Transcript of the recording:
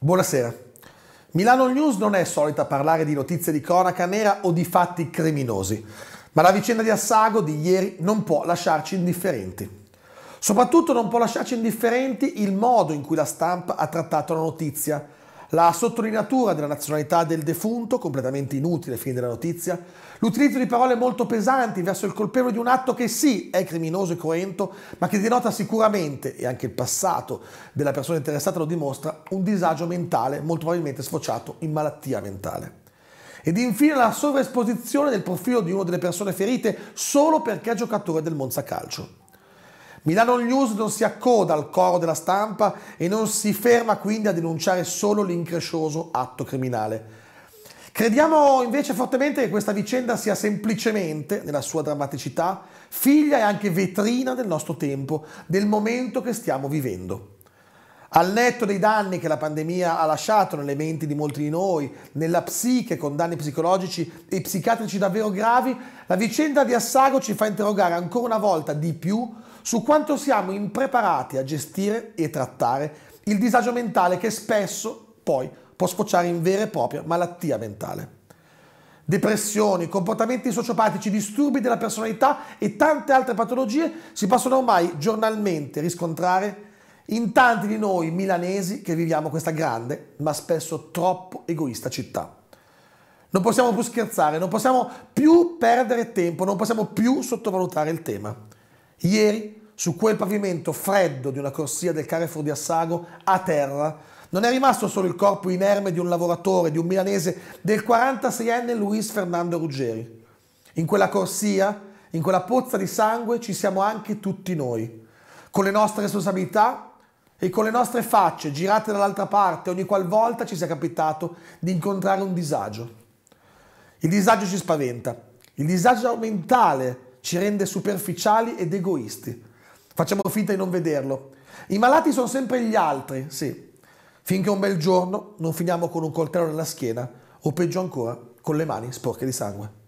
Buonasera. Milano News non è solita parlare di notizie di cronaca nera o di fatti criminosi, ma la vicenda di Assago di ieri non può lasciarci indifferenti. Soprattutto non può lasciarci indifferenti il modo in cui la stampa ha trattato la notizia, la sottolineatura della nazionalità del defunto, completamente inutile, fine della notizia, l'utilizzo di parole molto pesanti verso il colpevole di un atto che sì è criminoso e cruento, ma che denota sicuramente, e anche il passato della persona interessata lo dimostra, un disagio mentale molto probabilmente sfociato in malattia mentale. Ed infine la sovraesposizione del profilo di una delle persone ferite solo perché è giocatore del Monza Calcio. Milano News non si accoda al coro della stampa e non si ferma quindi a denunciare solo l'increscioso atto criminale. Crediamo invece fortemente che questa vicenda sia semplicemente, nella sua drammaticità, figlia e anche vetrina del nostro tempo, del momento che stiamo vivendo. Al netto dei danni che la pandemia ha lasciato nelle menti di molti di noi, nella psiche con danni psicologici e psichiatrici davvero gravi, la vicenda di Assago ci fa interrogare ancora una volta di più su quanto siamo impreparati a gestire e trattare il disagio mentale che spesso poi può sfociare in vera e propria malattia mentale. Depressioni, comportamenti sociopatici, disturbi della personalità e tante altre patologie si possono ormai giornalmente riscontrare in tanti di noi milanesi che viviamo questa grande, ma spesso troppo egoista città. Non possiamo più scherzare, non possiamo più perdere tempo, non possiamo più sottovalutare il tema. Ieri, su quel pavimento freddo di una corsia del Carrefour di Assago, a terra, non è rimasto solo il corpo inerme di un lavoratore, di un milanese, del 46enne Luis Fernando Ruggeri. In quella corsia, in quella pozza di sangue ci siamo anche tutti noi, con le nostre responsabilità e con le nostre facce girate dall'altra parte ogni qualvolta ci sia capitato di incontrare un disagio. Il disagio ci spaventa, il disagio mentale ci rende superficiali ed egoisti. Facciamo finta di non vederlo. I malati sono sempre gli altri, sì, finché un bel giorno non finiamo con un coltello nella schiena o peggio ancora con le mani sporche di sangue.